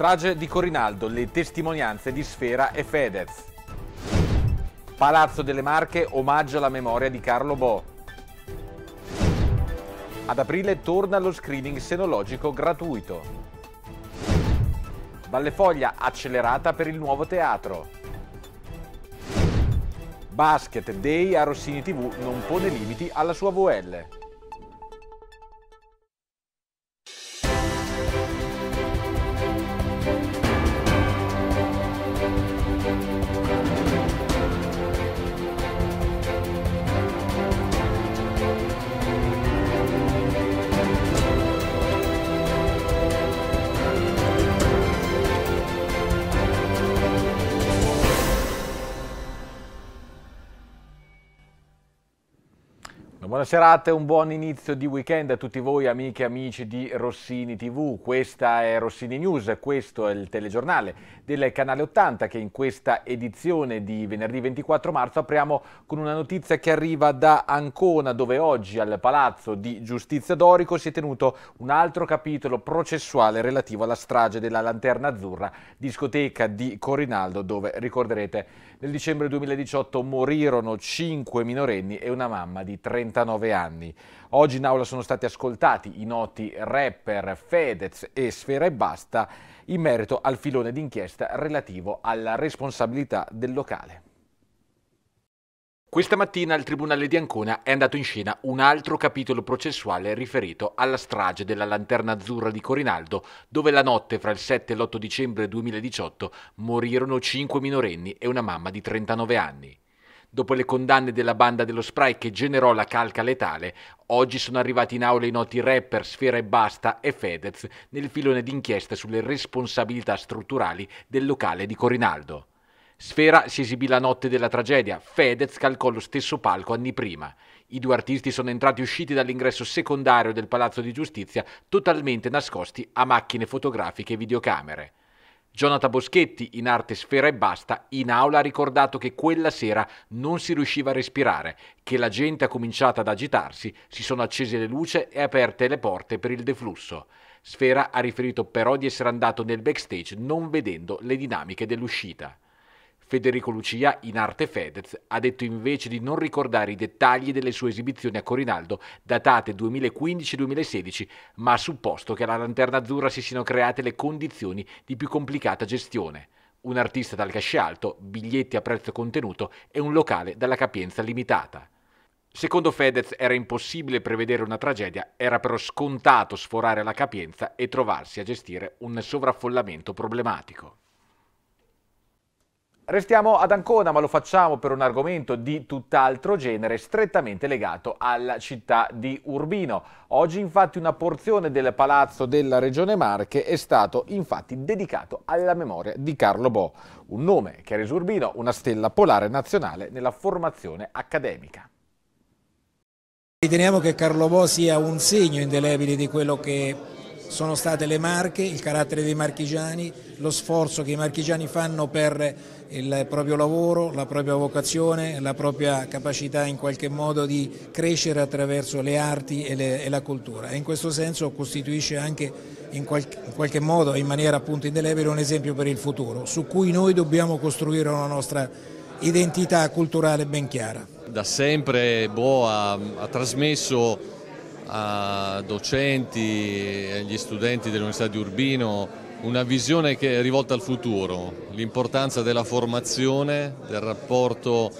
Strage di Corinaldo, le testimonianze di Sfera e Fedez. Palazzo delle Marche omaggio alla memoria di Carlo Bo. Ad aprile torna lo screening senologico gratuito. Vallefoglia accelerata per il nuovo teatro. Basket Day a Rossini TV non pone limiti alla sua VL. Buona serata e un buon inizio di weekend a tutti voi amiche e amici di Rossini TV. Questa è Rossini News, questo è il telegiornale del canale 80 che in questa edizione di venerdì 24 marzo apriamo con una notizia che arriva da Ancona dove oggi al Palazzo di Giustizia Dorico si è tenuto un altro capitolo processuale relativo alla strage della Lanterna Azzurra, discoteca di Corinaldo dove ricorderete nel dicembre 2018 morirono 5 minorenni e una mamma di 39 anni. Oggi in aula sono stati ascoltati i noti rapper Fedez e Sfera e Basta in merito al filone d'inchiesta relativo alla responsabilità del locale. Questa mattina al Tribunale di Ancona è andato in scena un altro capitolo processuale riferito alla strage della Lanterna Azzurra di Corinaldo, dove la notte fra il 7 e l'8 dicembre 2018 morirono 5 minorenni e una mamma di 39 anni. Dopo le condanne della banda dello spray che generò la calca letale, oggi sono arrivati in aula i noti rapper Sfera e Basta e Fedez nel filone d'inchiesta sulle responsabilità strutturali del locale di Corinaldo. Sfera si esibì la notte della tragedia, Fedez calcò lo stesso palco anni prima. I due artisti sono entrati e usciti dall'ingresso secondario del Palazzo di Giustizia totalmente nascosti a macchine fotografiche e videocamere. Jonathan Boschetti, in arte Sfera e Basta, in aula ha ricordato che quella sera non si riusciva a respirare, che la gente ha cominciato ad agitarsi, si sono accese le luci e aperte le porte per il deflusso. Sfera ha riferito però di essere andato nel backstage non vedendo le dinamiche dell'uscita. Federico Lucia, in arte Fedez, ha detto invece di non ricordare i dettagli delle sue esibizioni a Corinaldo, datate 2015-2016, ma ha supposto che alla Lanterna Azzurra si siano create le condizioni di più complicata gestione. Un artista dal casce alto, biglietti a prezzo contenuto e un locale dalla capienza limitata. Secondo Fedez era impossibile prevedere una tragedia, era però scontato sforare la capienza e trovarsi a gestire un sovraffollamento problematico. Restiamo ad Ancona, ma lo facciamo per un argomento di tutt'altro genere, strettamente legato alla città di Urbino. Oggi infatti una porzione del Palazzo della Regione Marche è stato infatti dedicato alla memoria di Carlo Bo, un nome che ha reso Urbino una stella polare nazionale nella formazione accademica. Riteniamo che Carlo Bo sia un segno indelebile di quello che sono state le marche, il carattere dei marchigiani, lo sforzo che i marchigiani fanno per il proprio lavoro, la propria vocazione, la propria capacità in qualche modo di crescere attraverso le arti e, le, e la cultura. E in questo senso costituisce anche in, qual, in qualche modo, in maniera appunto indelebile, un esempio per il futuro, su cui noi dobbiamo costruire una nostra identità culturale ben chiara. Da sempre Boa ha trasmesso a docenti e agli studenti dell'Università di Urbino una visione che è rivolta al futuro, l'importanza della formazione, del rapporto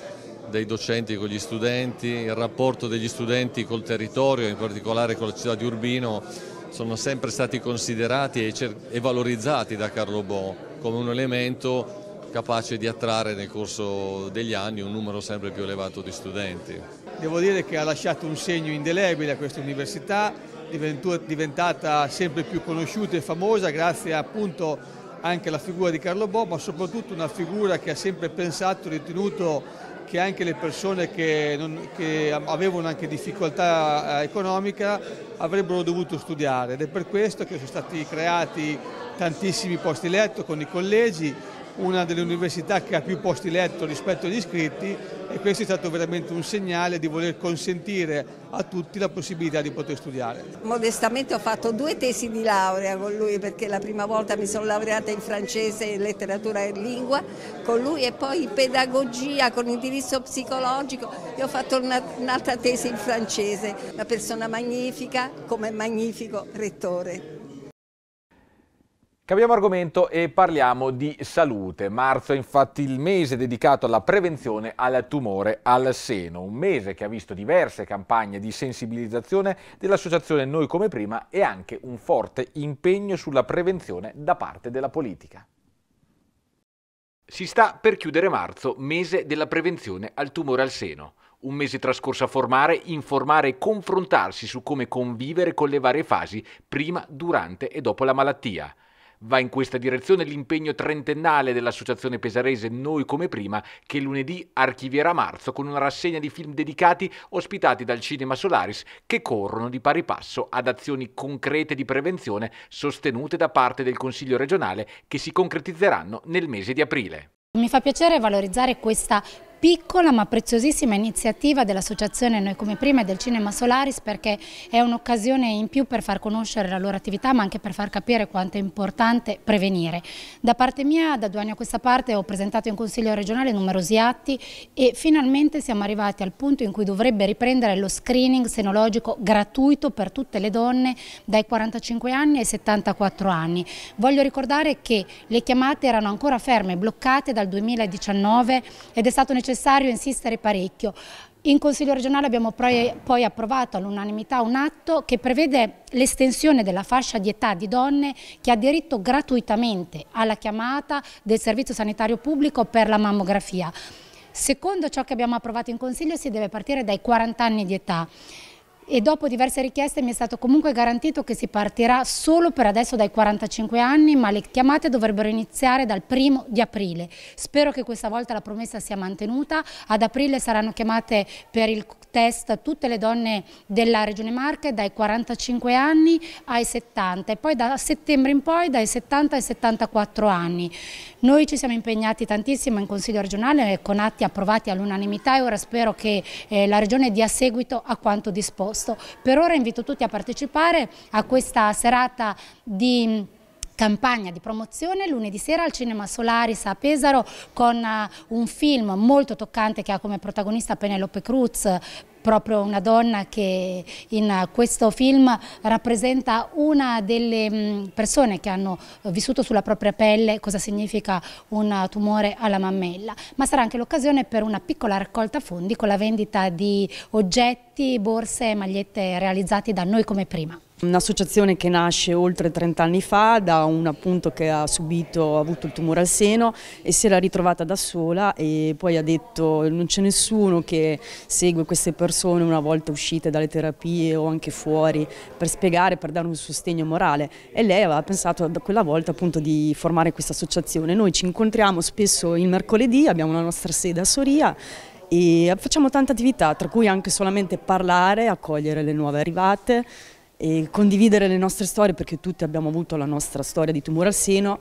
dei docenti con gli studenti, il rapporto degli studenti col territorio, in particolare con la città di Urbino, sono sempre stati considerati e, valorizzati da Carlo Bo come un elemento capace di attrarre nel corso degli anni un numero sempre più elevato di studenti. Devo dire che ha lasciato un segno indelebile a questa università, diventata sempre più conosciuta e famosa grazie appunto anche alla figura di Carlo Bo, ma soprattutto una figura che ha sempre pensato, ritenuto che anche le persone che, non, che avevano anche difficoltà eh, economica avrebbero dovuto studiare ed è per questo che sono stati creati tantissimi posti letto con i collegi una delle università che ha più posti letto rispetto agli iscritti e questo è stato veramente un segnale di voler consentire a tutti la possibilità di poter studiare. Modestamente ho fatto due tesi di laurea con lui perché la prima volta mi sono laureata in francese, in letteratura e lingua con lui e poi in pedagogia con indirizzo psicologico e ho fatto un'altra tesi in francese. Una persona magnifica come magnifico rettore. Cambiamo argomento e parliamo di salute. Marzo è infatti il mese dedicato alla prevenzione al tumore al seno, un mese che ha visto diverse campagne di sensibilizzazione dell'associazione Noi come prima e anche un forte impegno sulla prevenzione da parte della politica. Si sta per chiudere marzo, mese della prevenzione al tumore al seno. Un mese trascorso a formare, informare e confrontarsi su come convivere con le varie fasi prima, durante e dopo la malattia. Va in questa direzione l'impegno trentennale dell'associazione pesarese Noi come prima, che lunedì archivierà marzo con una rassegna di film dedicati ospitati dal Cinema Solaris che corrono di pari passo ad azioni concrete di prevenzione sostenute da parte del Consiglio regionale che si concretizzeranno nel mese di aprile. Mi fa piacere valorizzare questa piccola ma preziosissima iniziativa dell'associazione Noi Come Prima e del Cinema Solaris perché è un'occasione in più per far conoscere la loro attività ma anche per far capire quanto è importante prevenire. Da parte mia, da due anni a questa parte, ho presentato in Consiglio regionale numerosi atti e finalmente siamo arrivati al punto in cui dovrebbe riprendere lo screening senologico gratuito per tutte le donne dai 45 anni ai 74 anni. Voglio ricordare che le chiamate erano ancora ferme, bloccate dal 2019 ed è stato necessario necessario insistere parecchio. In Consiglio regionale abbiamo poi approvato all'unanimità un atto che prevede l'estensione della fascia di età di donne che ha diritto gratuitamente alla chiamata del servizio sanitario pubblico per la mammografia. Secondo ciò che abbiamo approvato in Consiglio si deve partire dai 40 anni di età e dopo diverse richieste mi è stato comunque garantito che si partirà solo per adesso dai 45 anni, ma le chiamate dovrebbero iniziare dal primo di aprile. Spero che questa volta la promessa sia mantenuta. Ad aprile saranno chiamate per il test tutte le donne della Regione Marche dai 45 anni ai 70 e poi da settembre in poi dai 70 ai 74 anni. Noi ci siamo impegnati tantissimo in Consiglio regionale con atti approvati all'unanimità e ora spero che eh, la Regione dia seguito a quanto disposto questo. Per ora invito tutti a partecipare a questa serata di mm, campagna di promozione lunedì sera al Cinema Solaris a Pesaro con uh, un film molto toccante che ha come protagonista Penelope Cruz proprio una donna che in questo film rappresenta una delle mm, persone che hanno eh, vissuto sulla propria pelle cosa significa un tumore alla mammella, ma sarà anche l'occasione per una piccola raccolta fondi con la vendita di oggetti, borse e magliette realizzati da noi come prima. Un'associazione che nasce oltre 30 anni fa da un appunto che ha subito, ha avuto il tumore al seno e si era ritrovata da sola e poi ha detto non c'è nessuno che segue queste persone una volta uscite dalle terapie o anche fuori per spiegare, per dare un sostegno morale e lei aveva pensato da quella volta appunto di formare questa associazione. Noi ci incontriamo spesso il mercoledì, abbiamo la nostra sede a Soria e facciamo tante attività, tra cui anche solamente parlare, accogliere le nuove arrivate, e condividere le nostre storie perché tutti abbiamo avuto la nostra storia di tumore al seno,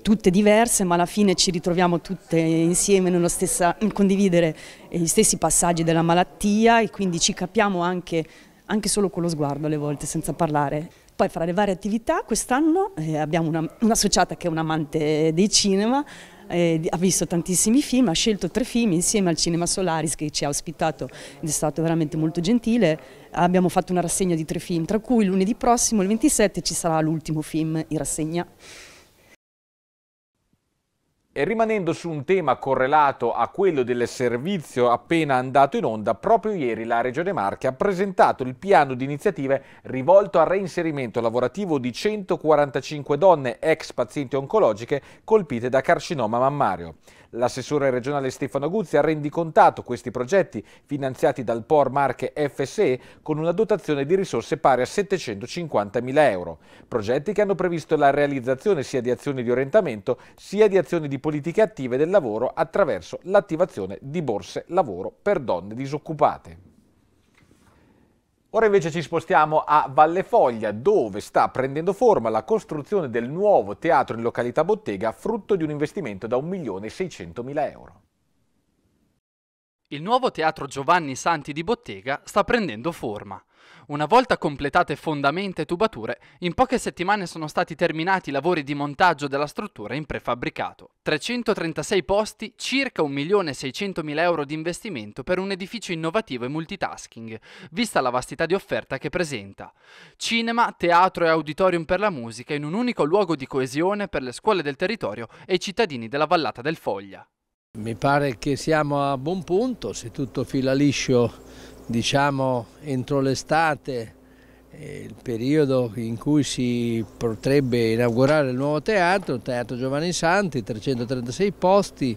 tutte diverse ma alla fine ci ritroviamo tutte insieme nella stessa, condividere gli stessi passaggi della malattia e quindi ci capiamo anche, anche solo con lo sguardo alle volte senza parlare. Poi fra le varie attività quest'anno eh, abbiamo un'associata una che è un amante dei cinema, eh, ha visto tantissimi film, ha scelto tre film insieme al Cinema Solaris che ci ha ospitato ed è stato veramente molto gentile. Abbiamo fatto una rassegna di tre film, tra cui lunedì prossimo, il 27, ci sarà l'ultimo film in rassegna. E rimanendo su un tema correlato a quello del servizio appena andato in onda, proprio ieri la Regione Marche ha presentato il piano di iniziative rivolto al reinserimento lavorativo di 145 donne ex pazienti oncologiche colpite da carcinoma mammario. L'assessore regionale Stefano Guzzi ha rendicontato questi progetti finanziati dal POR Marche FSE con una dotazione di risorse pari a 750.000 euro. Progetti che hanno previsto la realizzazione sia di azioni di orientamento sia di azioni di politiche attive del lavoro attraverso l'attivazione di borse lavoro per donne disoccupate. Ora invece ci spostiamo a Valle Foglia, dove sta prendendo forma la costruzione del nuovo teatro in località Bottega, frutto di un investimento da 1.600.000 euro. Il nuovo teatro Giovanni Santi di Bottega sta prendendo forma. Una volta completate fondamenta e tubature, in poche settimane sono stati terminati i lavori di montaggio della struttura in prefabbricato. 336 posti, circa 1.600.000 euro di investimento per un edificio innovativo e multitasking, vista la vastità di offerta che presenta. Cinema, teatro e auditorium per la musica in un unico luogo di coesione per le scuole del territorio e i cittadini della Vallata del Foglia. Mi pare che siamo a buon punto, se tutto fila liscio diciamo entro l'estate, il periodo in cui si potrebbe inaugurare il nuovo teatro, il Teatro Giovanni Santi, 336 posti,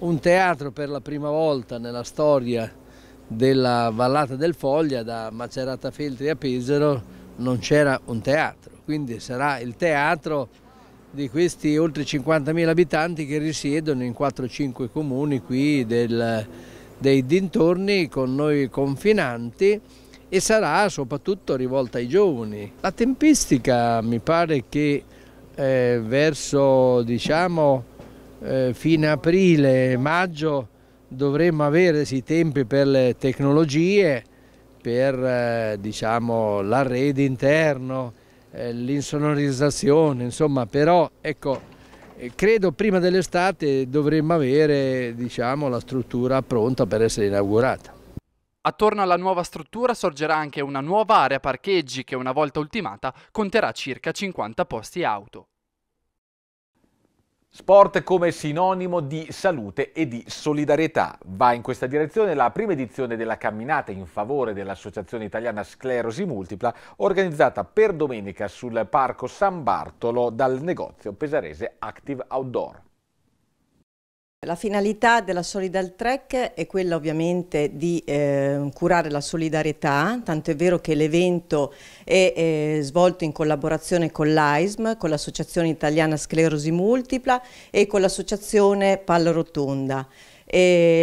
un teatro per la prima volta nella storia della Vallata del Foglia, da Macerata Feltri a Pesaro non c'era un teatro, quindi sarà il teatro di questi oltre 50.000 abitanti che risiedono in 4-5 comuni qui del, dei dintorni con noi confinanti e sarà soprattutto rivolta ai giovani. La tempistica mi pare che eh, verso diciamo eh, fine aprile, maggio dovremmo avere i tempi per le tecnologie, per eh, diciamo, l'arredo interno, eh, l'insonorizzazione, insomma, però ecco, eh, credo prima dell'estate dovremmo avere diciamo, la struttura pronta per essere inaugurata. Attorno alla nuova struttura sorgerà anche una nuova area parcheggi che una volta ultimata conterà circa 50 posti auto. Sport come sinonimo di salute e di solidarietà. Va in questa direzione la prima edizione della camminata in favore dell'Associazione Italiana Sclerosi Multipla, organizzata per domenica sul Parco San Bartolo dal negozio pesarese Active Outdoor. La finalità della Solidal Trek è quella ovviamente di eh, curare la solidarietà, tanto è vero che l'evento è, è, eh, svolto in collaborazione con l'AISM, con l'Associazione Italiana Sclerosi Multipla e con l'Associazione Palla Rotonda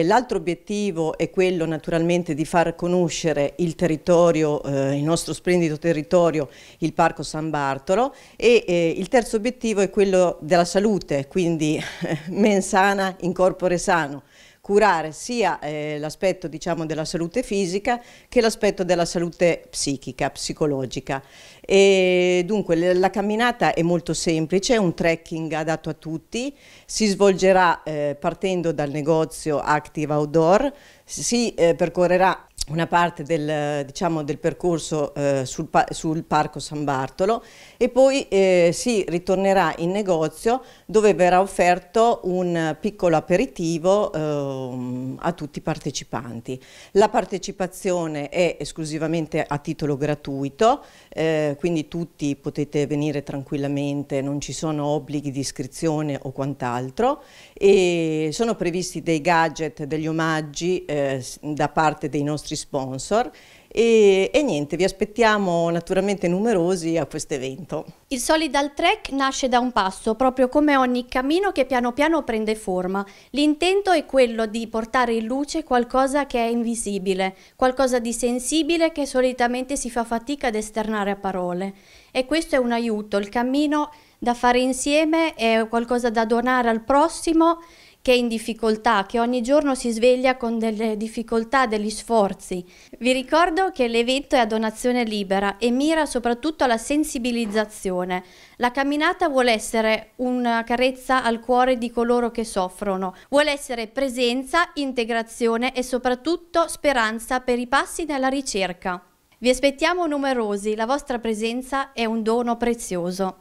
l'altro obiettivo è quello naturalmente di far conoscere il territorio, eh, il nostro splendido territorio, il Parco San Bartolo e eh, il terzo obiettivo è quello della salute, quindi mensana in corpore sano curare sia eh, l'aspetto diciamo, della salute fisica che l'aspetto della salute psichica, psicologica. E dunque la camminata è molto semplice, è un trekking adatto a tutti, si svolgerà eh, partendo dal negozio Active Outdoor, si eh, percorrerà una parte del, diciamo, del percorso eh, sul, sul, Parco San Bartolo e poi eh, si ritornerà in negozio dove verrà offerto un piccolo aperitivo eh, a tutti i partecipanti. La partecipazione è esclusivamente a titolo gratuito, eh, quindi tutti potete venire tranquillamente, non ci sono obblighi di iscrizione o quant'altro e sono previsti dei gadget, degli omaggi eh, da parte dei nostri sponsor e, e niente, vi aspettiamo naturalmente numerosi a questo evento. Il Solidal Trek nasce da un passo, proprio come ogni cammino che piano piano prende forma. L'intento è quello di portare in luce qualcosa che è invisibile, qualcosa di sensibile che solitamente si fa fatica ad esternare a parole. E questo è un aiuto, il cammino da fare insieme è qualcosa da donare al prossimo che è in difficoltà, che ogni giorno si sveglia con delle difficoltà, degli sforzi. Vi ricordo che l'evento è a donazione libera e mira soprattutto alla sensibilizzazione. La camminata vuole essere una carezza al cuore di coloro che soffrono, vuole essere presenza, integrazione e soprattutto speranza per i passi nella ricerca. Vi aspettiamo numerosi, la vostra presenza è un dono prezioso.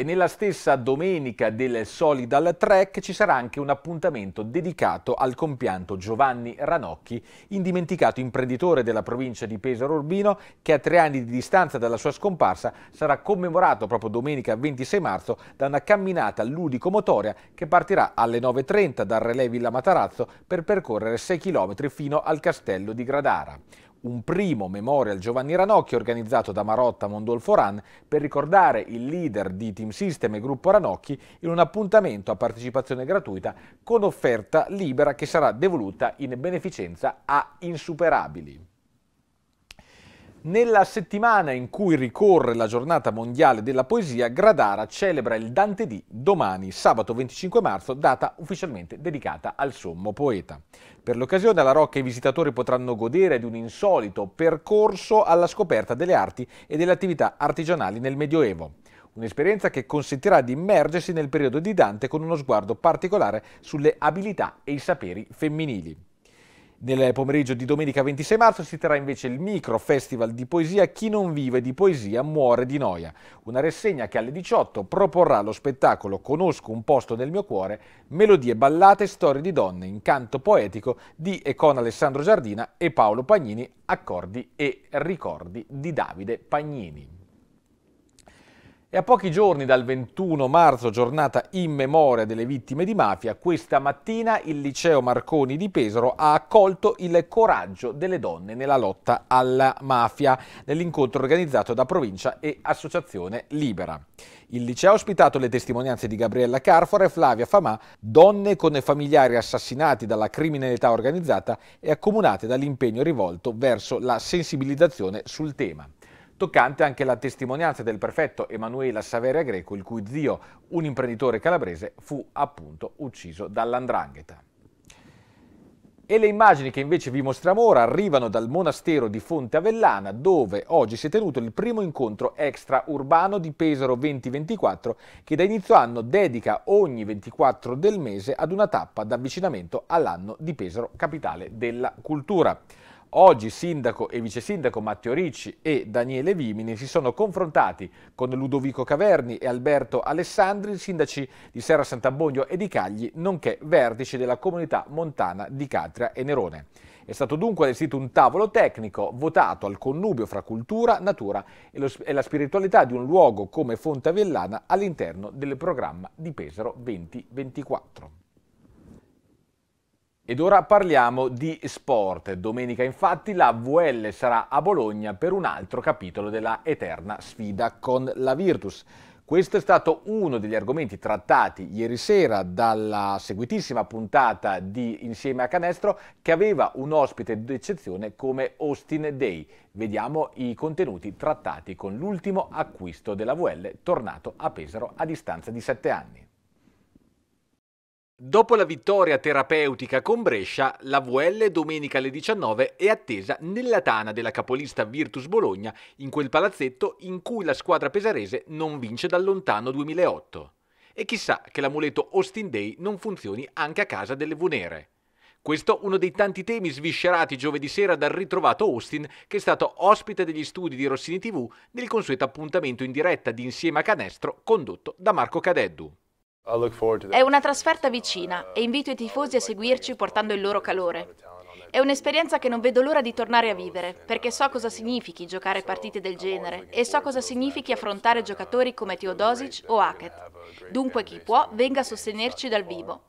E nella stessa domenica del Solidal Trek ci sarà anche un appuntamento dedicato al compianto Giovanni Ranocchi, indimenticato imprenditore della provincia di Pesaro Urbino, che a tre anni di distanza dalla sua scomparsa sarà commemorato proprio domenica 26 marzo da una camminata ludico-motoria che partirà alle 9.30 dal Relè Villa Matarazzo per percorrere 6 km fino al castello di Gradara un primo Memorial Giovanni Ranocchi organizzato da Marotta Mondolfo Ran per ricordare il leader di Team System e Gruppo Ranocchi in un appuntamento a partecipazione gratuita con offerta libera che sarà devoluta in beneficenza a insuperabili. Nella settimana in cui ricorre la giornata mondiale della poesia, Gradara celebra il Dante D domani, sabato 25 marzo, data ufficialmente dedicata al sommo poeta. Per l'occasione alla Rocca i visitatori potranno godere di un insolito percorso alla scoperta delle arti e delle attività artigianali nel Medioevo. Un'esperienza che consentirà di immergersi nel periodo di Dante con uno sguardo particolare sulle abilità e i saperi femminili. Nel pomeriggio di domenica 26 marzo si terrà invece il micro festival di poesia Chi non vive di poesia muore di noia, una rassegna che alle 18 proporrà lo spettacolo Conosco un posto nel mio cuore, melodie, ballate, storie di donne, incanto poetico di e con Alessandro Giardina e Paolo Pagnini, accordi e ricordi di Davide Pagnini. E a pochi giorni dal 21 marzo, giornata in memoria delle vittime di mafia, questa mattina il liceo Marconi di Pesaro ha accolto il coraggio delle donne nella lotta alla mafia nell'incontro organizzato da provincia e associazione Libera. Il liceo ha ospitato le testimonianze di Gabriella Carfora e Flavia Famà, donne con familiari assassinati dalla criminalità organizzata e accomunate dall'impegno rivolto verso la sensibilizzazione sul tema. Toccante anche la testimonianza del prefetto Emanuela Saveria Greco, il cui zio, un imprenditore calabrese, fu appunto ucciso dall'andrangheta. E le immagini che invece vi mostriamo ora arrivano dal monastero di Fonte Avellana, dove oggi si è tenuto il primo incontro extraurbano di Pesaro 2024, che da inizio anno dedica ogni 24 del mese ad una tappa d'avvicinamento all'anno di Pesaro, capitale della cultura. Oggi sindaco e vice sindaco Matteo Ricci e Daniele Vimini si sono confrontati con Ludovico Caverni e Alberto Alessandri, sindaci di Serra Sant'Abbogno e di Cagli, nonché vertici della comunità montana di Catria e Nerone. È stato dunque allestito un tavolo tecnico votato al connubio fra cultura, natura e, lo, e la spiritualità di un luogo come Fonta Vellana all'interno del programma di Pesaro 2024. Ed ora parliamo di sport. Domenica infatti la VL sarà a Bologna per un altro capitolo della eterna sfida con la Virtus. Questo è stato uno degli argomenti trattati ieri sera dalla seguitissima puntata di Insieme a Canestro che aveva un ospite d'eccezione come Austin Day. Vediamo i contenuti trattati con l'ultimo acquisto della VL tornato a Pesaro a distanza di sette anni. Dopo la vittoria terapeutica con Brescia, la VL domenica alle 19 è attesa nella tana della capolista Virtus Bologna, in quel palazzetto in cui la squadra pesarese non vince dal lontano 2008. E chissà che l'amuleto Austin Day non funzioni anche a casa delle Vunere. Questo uno dei tanti temi sviscerati giovedì sera dal ritrovato Austin, che è stato ospite degli studi di Rossini TV nel consueto appuntamento in diretta di Insieme a Canestro condotto da Marco Cadeddu. È una trasferta vicina e invito i tifosi a seguirci portando il loro calore. È un'esperienza che non vedo l'ora di tornare a vivere, perché so cosa significhi giocare partite del genere e so cosa significhi affrontare giocatori come Teodosic o Hackett. Dunque chi può venga a sostenerci dal vivo.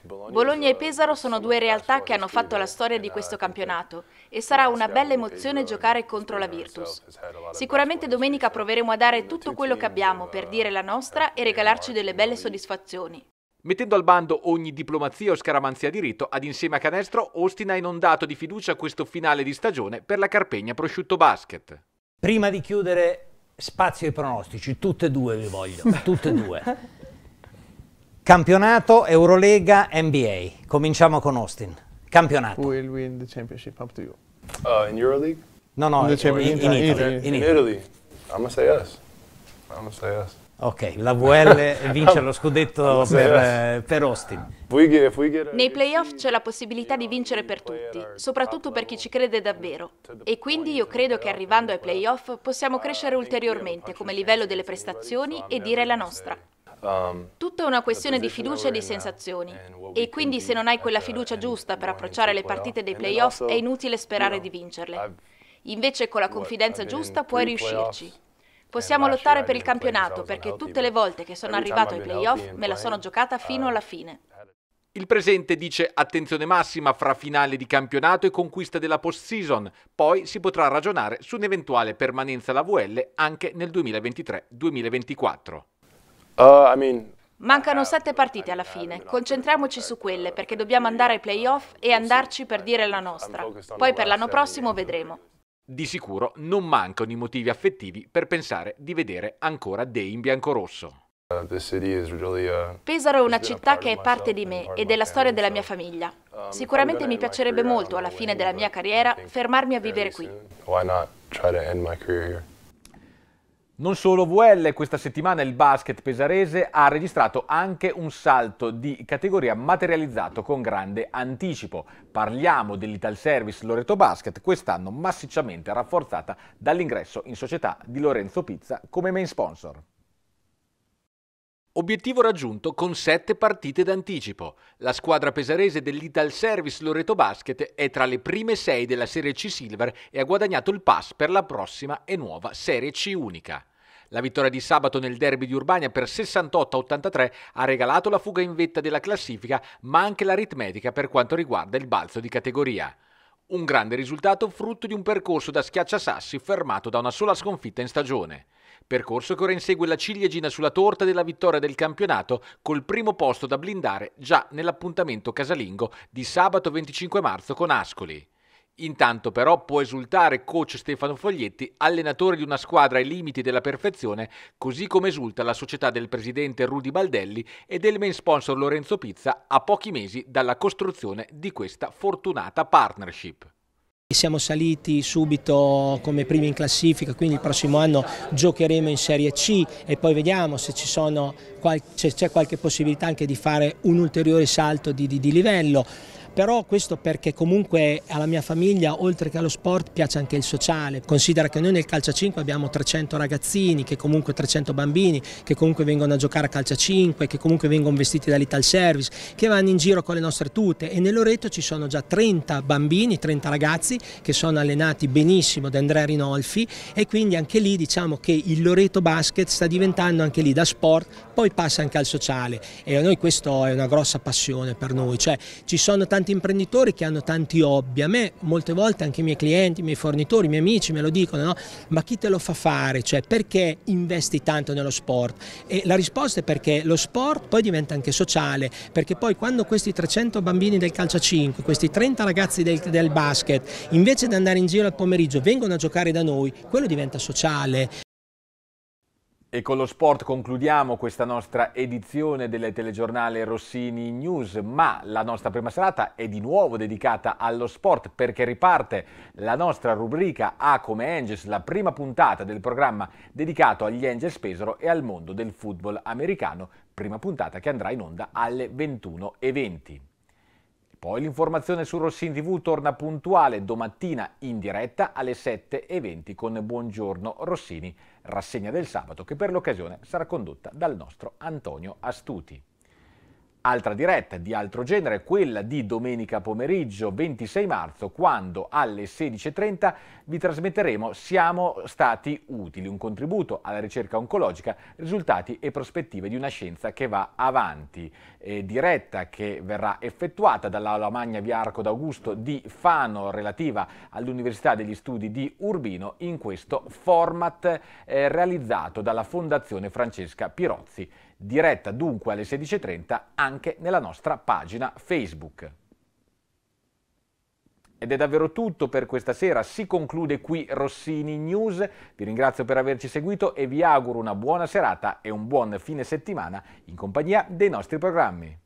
Bologna e Pesaro sono due realtà che hanno fatto la storia di questo campionato e sarà una bella emozione giocare contro la eh, Virtus. Eh, Sicuramente domenica proveremo a dare tutto quello che abbiamo per eh, dire la nostra e regalarci delle belle soddisfazioni. Mettendo al bando ogni diplomazia o scaramanzia di rito, ad insieme a canestro, Austin ha inondato di fiducia questo finale di stagione per la Carpegna Prosciutto Basket. Prima di chiudere, spazio ai pronostici, tutte e due vi voglio, tutte e due. Campionato, Eurolega, NBA. Cominciamo con Austin. Campionato. Who will win the championship? Up to you. Uh, in EuroLeague? No, no, in, in, in, in Italy. In Italy. I'm gonna say us. I'm gonna say yes. Ok, la VL vince lo scudetto per, eh, per Austin. Nei playoff c'è la possibilità di vincere per tutti, soprattutto per chi ci crede davvero. E quindi io credo che arrivando ai playoff possiamo crescere ulteriormente come livello delle prestazioni e dire la nostra. Um, Tutto è una questione di fiducia e di uh, sensazioni. E quindi se non hai quella fiducia giusta per approcciare le partite dei playoff è inutile sperare di vincerle. Invece con la confidenza giusta puoi riuscirci. Possiamo lottare per il campionato perché tutte le volte che sono arrivato ai playoff me la sono giocata fino um, alla fine. Il presente dice attenzione massima fra finale di campionato e conquista della post-season, poi si potrà ragionare su un'eventuale permanenza alla VL anche nel 2023-2024. Uh, I mean, Mancano sette partite alla fine, concentriamoci su quelle perché dobbiamo andare ai playoff e andarci per dire la nostra. Poi per l'anno prossimo vedremo. Di sicuro non mancano i motivi affettivi per pensare di vedere ancora dei in biancorosso. Pesaro è una città che è parte di me e della storia della mia famiglia. Sicuramente mi piacerebbe molto alla fine della mia carriera fermarmi a vivere qui. Why not try to end my career here? Non solo VL, questa settimana il basket pesarese ha registrato anche un salto di categoria materializzato con grande anticipo. Parliamo dell'Ital Service Loreto Basket, quest'anno massicciamente rafforzata dall'ingresso in società di Lorenzo Pizza come main sponsor. Obiettivo raggiunto con 7 partite d'anticipo. La squadra pesarese dell'Ital Service Loreto Basket è tra le prime 6 della Serie C Silver e ha guadagnato il pass per la prossima e nuova Serie C unica. La vittoria di sabato nel derby di Urbania per 68-83 ha regalato la fuga in vetta della classifica, ma anche l'aritmetica per quanto riguarda il balzo di categoria. Un grande risultato frutto di un percorso da schiacciasassi fermato da una sola sconfitta in stagione. Percorso che ora insegue la ciliegina sulla torta della vittoria del campionato col primo posto da blindare già nell'appuntamento casalingo di sabato 25 marzo con Ascoli. Intanto però può esultare coach Stefano Foglietti, allenatore di una squadra ai limiti della perfezione, così come esulta la società del presidente Rudi Baldelli e del main sponsor Lorenzo Pizza a pochi mesi dalla costruzione di questa fortunata partnership. Siamo saliti subito come primi in classifica, quindi il prossimo anno giocheremo in Serie C e poi vediamo se c'è qualche possibilità anche di fare un ulteriore salto di, di, di livello però questo perché comunque alla mia famiglia oltre che allo sport piace anche il sociale, considera che noi nel calcio 5 abbiamo 300 ragazzini, che comunque 300 bambini, che comunque vengono a giocare a calcio 5, che comunque vengono vestiti dall'Ital Service, che vanno in giro con le nostre tute e nell'Oreto ci sono già 30 bambini, 30 ragazzi che sono allenati benissimo da Andrea Rinolfi e quindi anche lì diciamo che il Loreto Basket sta diventando anche lì da sport, poi passa anche al sociale e a noi questa è una grossa passione per noi, cioè ci sono tanti tanti imprenditori che hanno tanti hobby, a me molte volte anche i miei clienti, i miei fornitori, i miei amici me lo dicono, no? ma chi te lo fa fare? Cioè perché investi tanto nello sport? E la risposta è perché lo sport poi diventa anche sociale, perché poi quando questi 300 bambini del calcio 5, questi 30 ragazzi del, del basket, invece di andare in giro al pomeriggio vengono a giocare da noi, quello diventa sociale, e con lo sport concludiamo questa nostra edizione del telegiornale Rossini News, ma la nostra prima serata è di nuovo dedicata allo sport perché riparte la nostra rubrica A come Angels, la prima puntata del programma dedicato agli Angels Pesaro e al mondo del football americano, prima puntata che andrà in onda alle 21.20. Poi l'informazione su Rossin TV torna puntuale domattina in diretta alle 7.20 con Buongiorno Rossini, rassegna del sabato che per l'occasione sarà condotta dal nostro Antonio Astuti. Altra diretta di altro genere, quella di domenica pomeriggio 26 marzo, quando alle 16.30 vi trasmetteremo Siamo stati utili, un contributo alla ricerca oncologica, risultati e prospettive di una scienza che va avanti. Eh, diretta che verrà effettuata dall'Aula Magna via Arco d'Augusto di Fano, relativa all'Università degli Studi di Urbino, in questo format eh, realizzato dalla Fondazione Francesca Pirozzi diretta dunque alle 16.30 anche nella nostra pagina Facebook. Ed è davvero tutto per questa sera, si conclude qui Rossini News, vi ringrazio per averci seguito e vi auguro una buona serata e un buon fine settimana in compagnia dei nostri programmi.